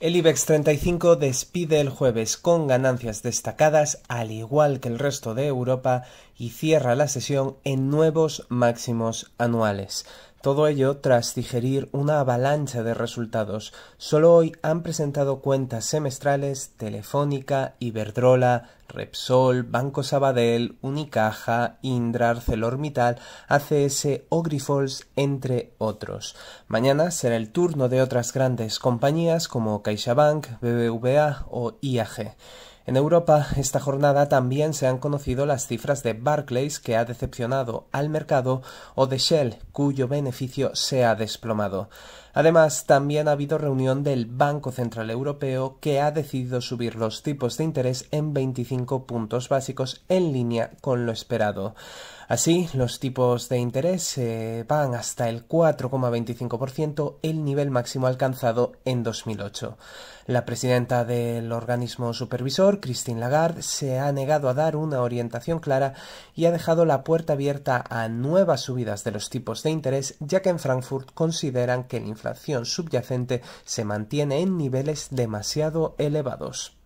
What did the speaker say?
El IBEX 35 despide el jueves con ganancias destacadas, al igual que el resto de Europa, y cierra la sesión en nuevos máximos anuales. Todo ello tras digerir una avalancha de resultados. Solo hoy han presentado cuentas semestrales Telefónica, Iberdrola, Repsol, Banco Sabadell, Unicaja, Indra, ArcelorMittal, ACS o Grifols, entre otros. Mañana será el turno de otras grandes compañías como CaixaBank, BBVA o IAG. En Europa, esta jornada también se han conocido las cifras de Barclays, que ha decepcionado al mercado, o de Shell, cuyo beneficio se ha desplomado. Además, también ha habido reunión del Banco Central Europeo, que ha decidido subir los tipos de interés en 25 puntos básicos en línea con lo esperado. Así, los tipos de interés eh, van hasta el 4,25%, el nivel máximo alcanzado en 2008. La presidenta del organismo supervisor, Christine Lagarde, se ha negado a dar una orientación clara y ha dejado la puerta abierta a nuevas subidas de los tipos de interés, ya que en Frankfurt consideran que la inflación subyacente se mantiene en niveles demasiado elevados.